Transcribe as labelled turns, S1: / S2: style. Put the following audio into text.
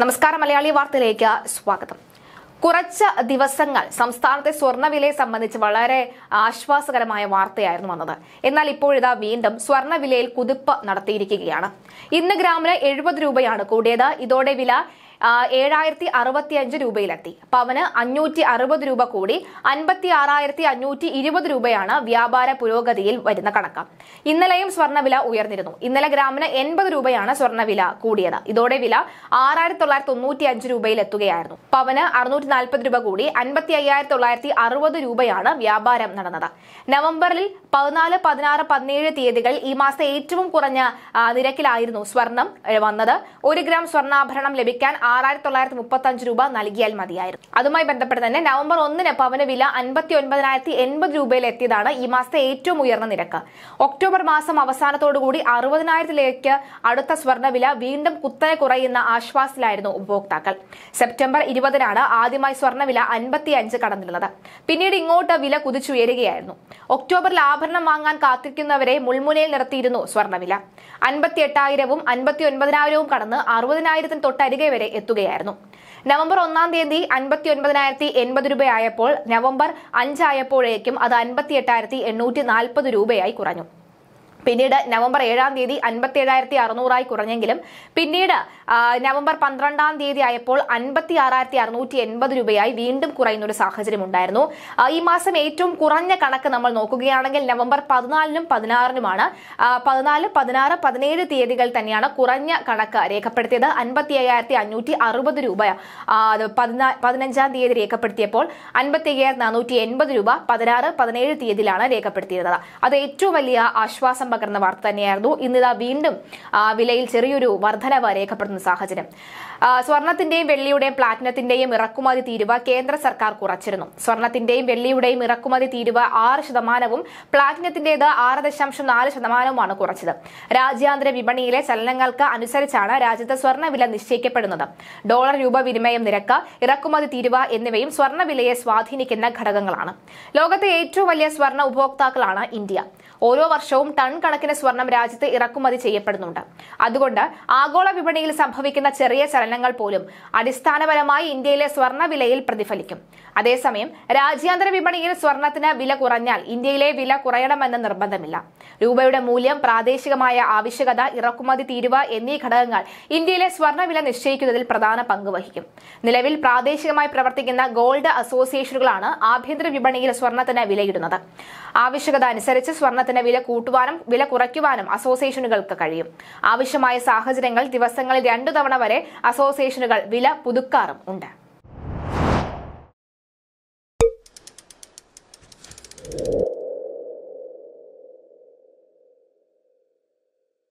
S1: നമസ്കാരം മലയാളി വാർത്തയിലേക്ക് സ്വാഗതം കുറച്ച് ദിവസങ്ങൾ സംസ്ഥാനത്തെ സ്വർണ്ണവിലയെ സംബന്ധിച്ച് വളരെ ആശ്വാസകരമായ വാർത്തയായിരുന്നു വന്നത് എന്നാൽ ഇപ്പോഴിതാ വീണ്ടും സ്വർണ്ണവിലയിൽ കുതിപ്പ് നടത്തിയിരിക്കുകയാണ് ഇന്ന് ഗ്രാമിന് എഴുപത് രൂപയാണ് കൂടിയത് ഇതോടെ വില ഏഴായിരത്തി അറുപത്തി അഞ്ച് രൂപയിലെത്തി പവന് അഞ്ഞൂറ്റി അറുപത് രൂപ കൂടി അൻപത്തി ആറായിരത്തി അഞ്ഞൂറ്റി ഇരുപത് രൂപയാണ് വ്യാപാര പുരോഗതിയിൽ വരുന്ന കണക്ക് ഇന്നലെയും സ്വർണ്ണവില ഉയർന്നിരുന്നു ഇന്നലെ ഗ്രാമിന് എൺപത് രൂപയാണ് സ്വർണ്ണവില കൂടിയത് ഇതോടെ വില ആറായിരത്തി തൊള്ളായിരത്തി തൊണ്ണൂറ്റി അഞ്ച് രൂപയിൽ എത്തുകയായിരുന്നു പവന് അറുന്നൂറ്റി നാൽപ്പത് രൂപ കൂടി അൻപത്തി അയ്യായിരത്തി തൊള്ളായിരത്തി അറുപത് രൂപയാണ് വ്യാപാരം നടന്നത് നവംബറിൽ പതിനാല് പതിനാറ് പതിനേഴ് തീയതികൾ ഈ മാസം ഏറ്റവും കുറഞ്ഞ നിരക്കിലായിരുന്നു സ്വർണം വന്നത് ഒരു ഗ്രാം സ്വർണ്ണാഭരണം ലഭിക്കാൻ ആറായിരത്തി തൊള്ളായിരത്തി മുപ്പത്തി അഞ്ച് രൂപ നൽകിയാൽ മതിയായിരുന്നു അതുമായി ബന്ധപ്പെട്ട് തന്നെ നവംബർ ഒന്നിന് പവന വില അൻപത്തി ഒൻപതിനായിരത്തി എൺപത് രൂപയിൽ എത്തിയതാണ് ഈ മാസത്തെ ഏറ്റവും ഉയർന്ന നിരക്ക് ഒക്ടോബർ മാസം അവസാനത്തോടുകൂടി അറുപതിനായിരത്തിലേക്ക് അടുത്ത സ്വർണ്ണവില വീണ്ടും കുത്തനെ കുറയുന്ന ആശ്വാസത്തിലായിരുന്നു ഉപഭോക്താക്കൾ സെപ്റ്റംബർ ഇരുപതിനാണ് ആദ്യമായി സ്വർണ്ണവില അഞ്ച് കടന്നിരുന്നത് പിന്നീട് ഇങ്ങോട്ട് വില കുതിച്ചുയരുകയായിരുന്നു ഒക്ടോബറിൽ ആഭരണം വാങ്ങാൻ കാത്തിരിക്കുന്നവരെ മുൾമുനയിൽ നിർത്തിയിരുന്നു സ്വർണ്ണവില അൻപത്തി എട്ടായിരവും അൻപത്തി ഒൻപതിനായിരവും കടന്ന് അറുപതിനായിരത്തിന് തൊട്ടരികെ വരെ എത്തുകയായിരുന്നു നവംബർ ഒന്നാം തീയതി അൻപത്തി ഒൻപതിനായിരത്തി എൺപത് രൂപയായപ്പോൾ നവംബർ അഞ്ചായപ്പോഴേക്കും അത് അൻപത്തി എട്ടായിരത്തി എണ്ണൂറ്റി നാൽപ്പത് രൂപയായി കുറഞ്ഞു പിന്നീട് നവംബർ ഏഴാം തീയതി അൻപത്തി ഏഴായിരത്തി അറുന്നൂറായി കുറഞ്ഞെങ്കിലും പിന്നീട് നവംബർ പന്ത്രണ്ടാം തീയതി ആയപ്പോൾ അൻപത്തി ആറായിരത്തി അറുന്നൂറ്റി എൺപത് രൂപയായി വീണ്ടും കുറയുന്ന ഒരു സാഹചര്യം ഉണ്ടായിരുന്നു ഈ മാസം ഏറ്റവും കുറഞ്ഞ കണക്ക് നമ്മൾ നോക്കുകയാണെങ്കിൽ നവംബർ പതിനാലിനും പതിനാറിനുമാണ് പതിനാല് പതിനാറ് പതിനേഴ് തീയതികൾ തന്നെയാണ് കുറഞ്ഞ കണക്ക് രേഖപ്പെടുത്തിയത് അൻപത്തി അയ്യായിരത്തി അഞ്ഞൂറ്റി അറുപത് രൂപ പതിനഞ്ചാം തീയതി രേഖപ്പെടുത്തിയപ്പോൾ അൻപത്തി അയ്യായിരത്തി നാനൂറ്റി എൺപത് രൂപ പതിനാറ് പതിനേഴ് തീയതിയിലാണ് രേഖപ്പെടുത്തിയിരുന്നത് അത് ഏറ്റവും വലിയ ആശ്വാസം പകർന്ന വാർത്ത തന്നെയായിരുന്നു ഇന്നിതാ വീണ്ടും വിലയിൽ ചെറിയൊരു വർധനവ് രേഖപ്പെടുന്ന സാഹചര്യം സ്വർണത്തിന്റെയും വെള്ളിയുടെയും പ്ലാറ്റിനത്തിന്റെയും ഇറക്കുമതി തീരുവ കേന്ദ്ര സർക്കാർ കുറച്ചിരുന്നു സ്വർണത്തിന്റെയും വെള്ളിയുടെയും ഇറക്കുമതി തീരുവ ആറ് ശതമാനവും പ്ലാറ്റിനത്തിന്റേത് ആറ് ദശാംശം നാല് ശതമാനവുമാണ് കുറച്ചത് രാജ്യാന്തര വിപണിയിലെ ചലനങ്ങൾക്ക് അനുസരിച്ചാണ് രാജ്യത്ത് സ്വർണ്ണവില നിശ്ചയിക്കപ്പെടുന്നത് ഡോളർ രൂപ വിനിമയം നിരക്ക് ഇറക്കുമതി തീരുവ എന്നിവയും സ്വർണ്ണവിലയെ സ്വാധീനിക്കുന്ന ഘടകങ്ങളാണ് ലോകത്തെ ഏറ്റവും വലിയ സ്വർണ്ണ ഉപഭോക്താക്കളാണ് ഇന്ത്യ ഓരോ വർഷവും ടൺ കണക്കിന് സ്വർണം രാജ്യത്ത് ഇറക്കുമതി ചെയ്യപ്പെടുന്നുണ്ട് അതുകൊണ്ട് ആഗോള വിപണിയിൽ സംഭവിക്കുന്ന ചെറിയ ചലനങ്ങൾ പോലും അടിസ്ഥാനപരമായി ഇന്ത്യയിലെ സ്വർണ്ണ വിലയിൽ പ്രതിഫലിക്കും അതേസമയം രാജ്യാന്തര വിപണിയിൽ സ്വർണത്തിന് വില കുറഞ്ഞാൽ ഇന്ത്യയിലെ വില കുറയണമെന്ന് നിർബന്ധമില്ല രൂപയുടെ മൂല്യം പ്രാദേശികമായ ആവശ്യകത ഇറക്കുമതി തീരുവ എന്നീ ഘടകങ്ങൾ ഇന്ത്യയിലെ സ്വർണ്ണവില നിശ്ചയിക്കുന്നതിൽ പ്രധാന പങ്ക് വഹിക്കും നിലവിൽ പ്രാദേശികമായി പ്രവർത്തിക്കുന്ന ഗോൾഡ് അസോസിയേഷനുകളാണ് ആഭ്യന്തര വിപണിയിൽ സ്വർണത്തിന് വിലയിടുന്നത് ആവശ്യകത അനുസരിച്ച് സ്വർണത്തിന് വില കൂട്ടുവാനും വില കുറയ്ക്കുവാനും അസോസിയേഷനുകൾക്ക് കഴിയും ആവശ്യമായ സാഹചര്യങ്ങൾ ദിവസങ്ങളിൽ രണ്ടു തവണ വരെ അസോസിയേഷനുകൾ വില പുതുക്കാറും ഉണ്ട്